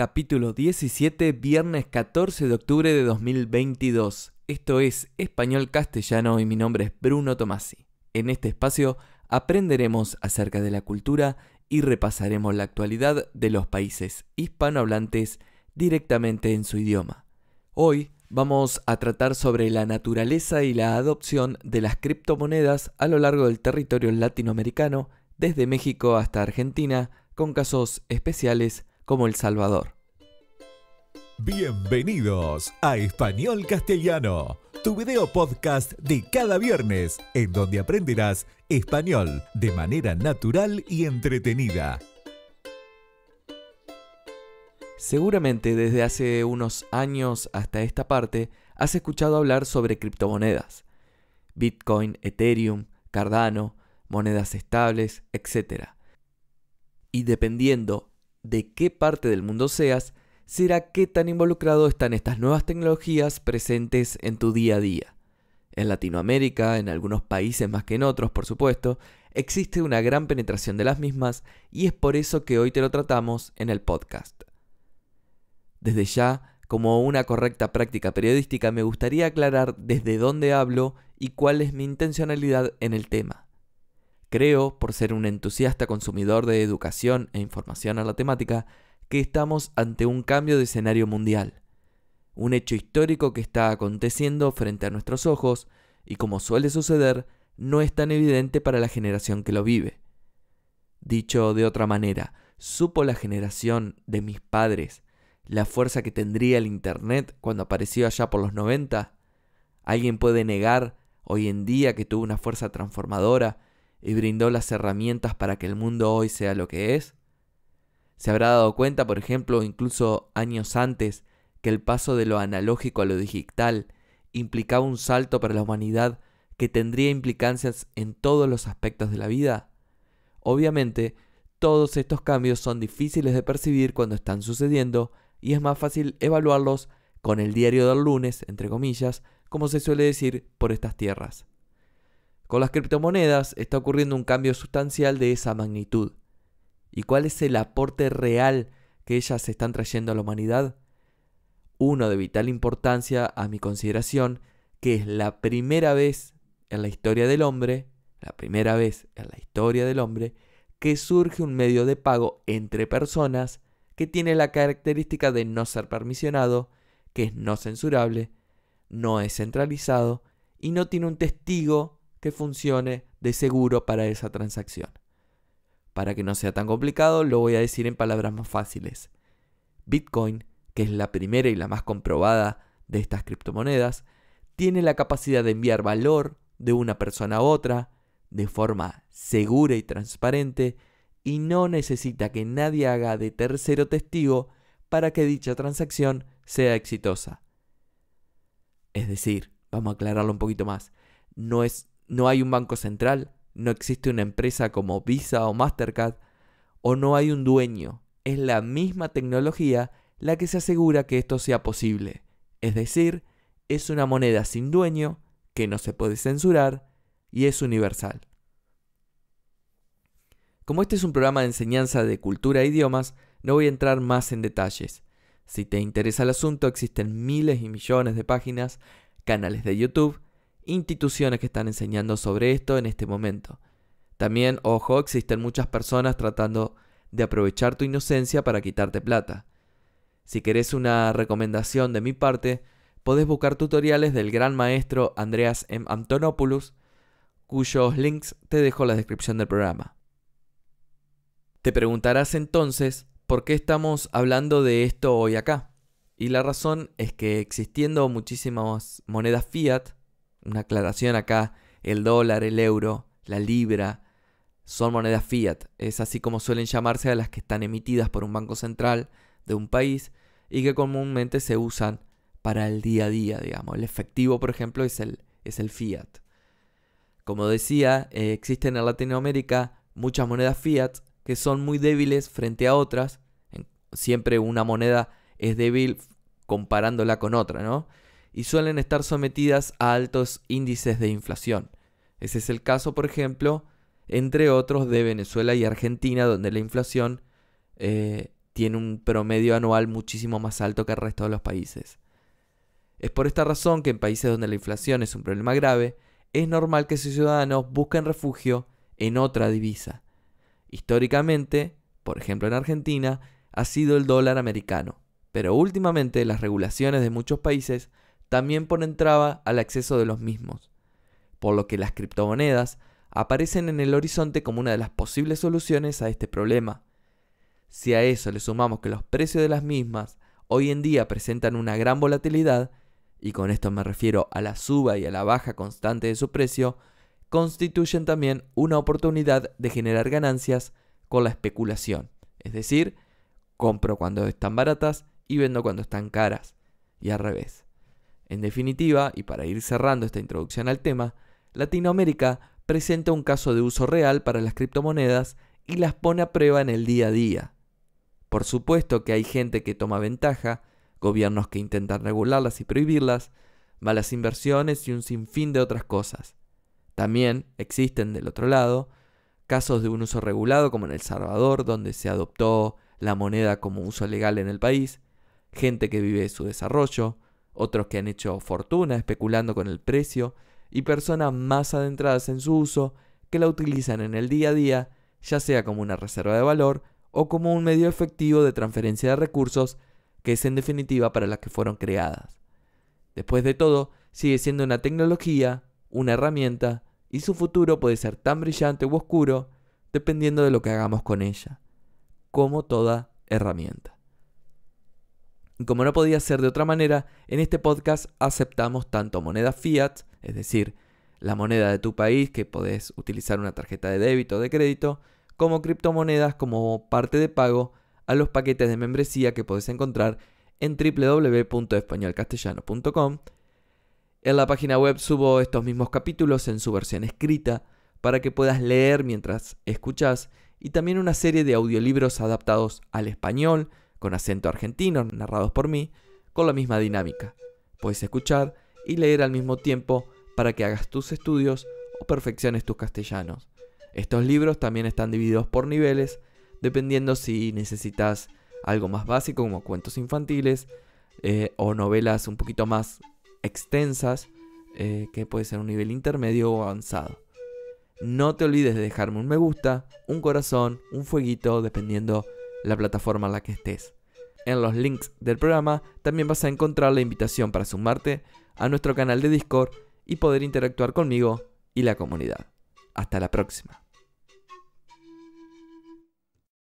capítulo 17, viernes 14 de octubre de 2022. Esto es Español Castellano y mi nombre es Bruno Tomasi. En este espacio aprenderemos acerca de la cultura y repasaremos la actualidad de los países hispanohablantes directamente en su idioma. Hoy vamos a tratar sobre la naturaleza y la adopción de las criptomonedas a lo largo del territorio latinoamericano, desde México hasta Argentina, con casos especiales como El Salvador. Bienvenidos a Español Castellano, tu video podcast de cada viernes, en donde aprenderás español de manera natural y entretenida. Seguramente desde hace unos años hasta esta parte has escuchado hablar sobre criptomonedas, Bitcoin, Ethereum, Cardano, monedas estables, etc. Y dependiendo de qué parte del mundo seas, será qué tan involucrado están estas nuevas tecnologías presentes en tu día a día. En Latinoamérica, en algunos países más que en otros, por supuesto, existe una gran penetración de las mismas y es por eso que hoy te lo tratamos en el podcast. Desde ya, como una correcta práctica periodística, me gustaría aclarar desde dónde hablo y cuál es mi intencionalidad en el tema. Creo, por ser un entusiasta consumidor de educación e información a la temática, que estamos ante un cambio de escenario mundial, un hecho histórico que está aconteciendo frente a nuestros ojos y como suele suceder, no es tan evidente para la generación que lo vive. Dicho de otra manera, supo la generación de mis padres la fuerza que tendría el Internet cuando apareció allá por los 90? ¿Alguien puede negar hoy en día que tuvo una fuerza transformadora y brindó las herramientas para que el mundo hoy sea lo que es? ¿Se habrá dado cuenta, por ejemplo, incluso años antes, que el paso de lo analógico a lo digital implicaba un salto para la humanidad que tendría implicancias en todos los aspectos de la vida? Obviamente, todos estos cambios son difíciles de percibir cuando están sucediendo y es más fácil evaluarlos con el diario del lunes, entre comillas, como se suele decir por estas tierras. Con las criptomonedas está ocurriendo un cambio sustancial de esa magnitud. ¿Y cuál es el aporte real que ellas están trayendo a la humanidad? Uno de vital importancia a mi consideración, que es la primera vez en la historia del hombre, la primera vez en la historia del hombre, que surge un medio de pago entre personas que tiene la característica de no ser permisionado, que es no censurable, no es centralizado y no tiene un testigo que funcione de seguro para esa transacción. Para que no sea tan complicado, lo voy a decir en palabras más fáciles. Bitcoin, que es la primera y la más comprobada de estas criptomonedas, tiene la capacidad de enviar valor de una persona a otra de forma segura y transparente y no necesita que nadie haga de tercero testigo para que dicha transacción sea exitosa. Es decir, vamos a aclararlo un poquito más, no es no hay un banco central, no existe una empresa como Visa o Mastercard, o no hay un dueño. Es la misma tecnología la que se asegura que esto sea posible. Es decir, es una moneda sin dueño, que no se puede censurar, y es universal. Como este es un programa de enseñanza de cultura e idiomas, no voy a entrar más en detalles. Si te interesa el asunto, existen miles y millones de páginas, canales de YouTube, instituciones que están enseñando sobre esto en este momento. También, ojo, existen muchas personas tratando de aprovechar tu inocencia para quitarte plata. Si querés una recomendación de mi parte, podés buscar tutoriales del gran maestro Andreas M. Antonopoulos, cuyos links te dejo en la descripción del programa. Te preguntarás entonces por qué estamos hablando de esto hoy acá. Y la razón es que existiendo muchísimas monedas fiat, una aclaración acá, el dólar, el euro, la libra, son monedas fiat. Es así como suelen llamarse a las que están emitidas por un banco central de un país y que comúnmente se usan para el día a día, digamos. El efectivo, por ejemplo, es el, es el fiat. Como decía, eh, existen en Latinoamérica muchas monedas fiat que son muy débiles frente a otras. Siempre una moneda es débil comparándola con otra, ¿no? y suelen estar sometidas a altos índices de inflación. Ese es el caso, por ejemplo, entre otros, de Venezuela y Argentina, donde la inflación eh, tiene un promedio anual muchísimo más alto que el resto de los países. Es por esta razón que en países donde la inflación es un problema grave, es normal que sus ciudadanos busquen refugio en otra divisa. Históricamente, por ejemplo en Argentina, ha sido el dólar americano, pero últimamente las regulaciones de muchos países también ponen traba al acceso de los mismos, por lo que las criptomonedas aparecen en el horizonte como una de las posibles soluciones a este problema. Si a eso le sumamos que los precios de las mismas hoy en día presentan una gran volatilidad, y con esto me refiero a la suba y a la baja constante de su precio, constituyen también una oportunidad de generar ganancias con la especulación. Es decir, compro cuando están baratas y vendo cuando están caras, y al revés. En definitiva, y para ir cerrando esta introducción al tema, Latinoamérica presenta un caso de uso real para las criptomonedas y las pone a prueba en el día a día. Por supuesto que hay gente que toma ventaja, gobiernos que intentan regularlas y prohibirlas, malas inversiones y un sinfín de otras cosas. También existen, del otro lado, casos de un uso regulado como en El Salvador, donde se adoptó la moneda como uso legal en el país, gente que vive su desarrollo, otros que han hecho fortuna especulando con el precio y personas más adentradas en su uso que la utilizan en el día a día, ya sea como una reserva de valor o como un medio efectivo de transferencia de recursos, que es en definitiva para las que fueron creadas. Después de todo, sigue siendo una tecnología, una herramienta, y su futuro puede ser tan brillante u oscuro, dependiendo de lo que hagamos con ella, como toda herramienta. Como no podía ser de otra manera, en este podcast aceptamos tanto moneda fiat, es decir, la moneda de tu país que podés utilizar una tarjeta de débito o de crédito, como criptomonedas como parte de pago a los paquetes de membresía que podés encontrar en www.españolcastellano.com. En la página web subo estos mismos capítulos en su versión escrita para que puedas leer mientras escuchas y también una serie de audiolibros adaptados al español con acento argentino, narrados por mí, con la misma dinámica. Puedes escuchar y leer al mismo tiempo para que hagas tus estudios o perfecciones tus castellanos. Estos libros también están divididos por niveles, dependiendo si necesitas algo más básico como cuentos infantiles eh, o novelas un poquito más extensas, eh, que puede ser un nivel intermedio o avanzado. No te olvides de dejarme un me gusta, un corazón, un fueguito, dependiendo la plataforma en la que estés. En los links del programa también vas a encontrar la invitación para sumarte a nuestro canal de Discord y poder interactuar conmigo y la comunidad. Hasta la próxima.